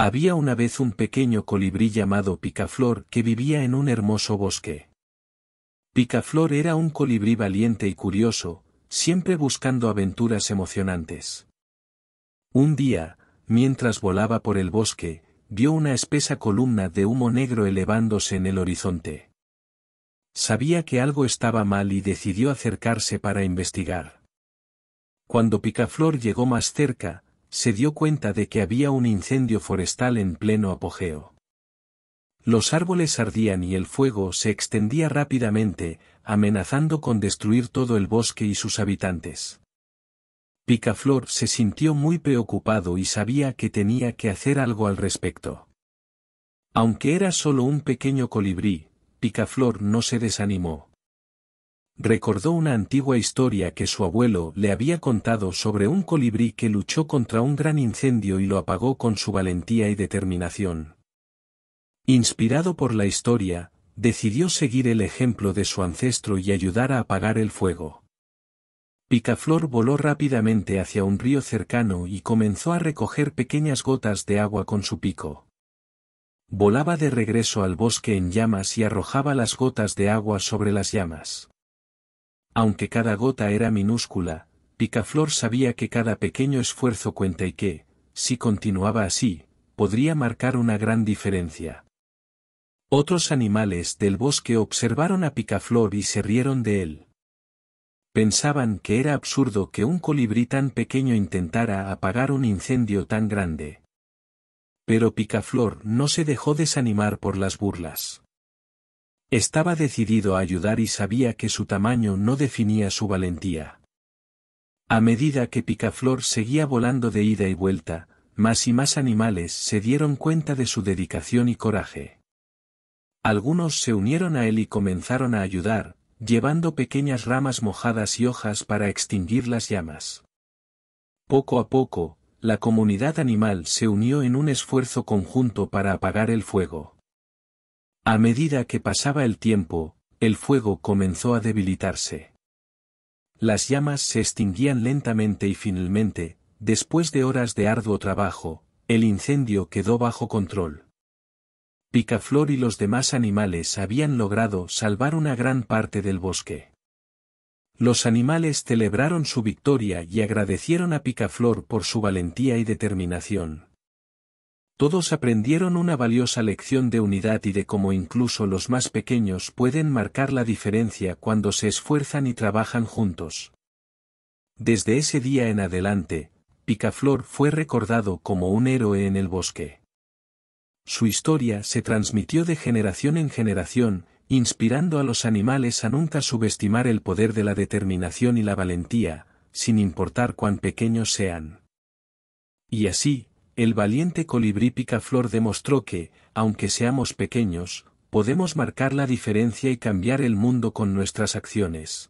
Había una vez un pequeño colibrí llamado Picaflor que vivía en un hermoso bosque. Picaflor era un colibrí valiente y curioso, siempre buscando aventuras emocionantes. Un día, mientras volaba por el bosque, vio una espesa columna de humo negro elevándose en el horizonte. Sabía que algo estaba mal y decidió acercarse para investigar. Cuando Picaflor llegó más cerca, se dio cuenta de que había un incendio forestal en pleno apogeo. Los árboles ardían y el fuego se extendía rápidamente, amenazando con destruir todo el bosque y sus habitantes. Picaflor se sintió muy preocupado y sabía que tenía que hacer algo al respecto. Aunque era solo un pequeño colibrí, Picaflor no se desanimó recordó una antigua historia que su abuelo le había contado sobre un colibrí que luchó contra un gran incendio y lo apagó con su valentía y determinación. Inspirado por la historia, decidió seguir el ejemplo de su ancestro y ayudar a apagar el fuego. Picaflor voló rápidamente hacia un río cercano y comenzó a recoger pequeñas gotas de agua con su pico. Volaba de regreso al bosque en llamas y arrojaba las gotas de agua sobre las llamas. Aunque cada gota era minúscula, Picaflor sabía que cada pequeño esfuerzo cuenta y que, si continuaba así, podría marcar una gran diferencia. Otros animales del bosque observaron a Picaflor y se rieron de él. Pensaban que era absurdo que un colibrí tan pequeño intentara apagar un incendio tan grande. Pero Picaflor no se dejó desanimar por las burlas. Estaba decidido a ayudar y sabía que su tamaño no definía su valentía. A medida que Picaflor seguía volando de ida y vuelta, más y más animales se dieron cuenta de su dedicación y coraje. Algunos se unieron a él y comenzaron a ayudar, llevando pequeñas ramas mojadas y hojas para extinguir las llamas. Poco a poco, la comunidad animal se unió en un esfuerzo conjunto para apagar el fuego. A medida que pasaba el tiempo, el fuego comenzó a debilitarse. Las llamas se extinguían lentamente y finalmente, después de horas de arduo trabajo, el incendio quedó bajo control. Picaflor y los demás animales habían logrado salvar una gran parte del bosque. Los animales celebraron su victoria y agradecieron a Picaflor por su valentía y determinación. Todos aprendieron una valiosa lección de unidad y de cómo incluso los más pequeños pueden marcar la diferencia cuando se esfuerzan y trabajan juntos. Desde ese día en adelante, Picaflor fue recordado como un héroe en el bosque. Su historia se transmitió de generación en generación, inspirando a los animales a nunca subestimar el poder de la determinación y la valentía, sin importar cuán pequeños sean. Y así, el valiente colibrí picaflor demostró que, aunque seamos pequeños, podemos marcar la diferencia y cambiar el mundo con nuestras acciones.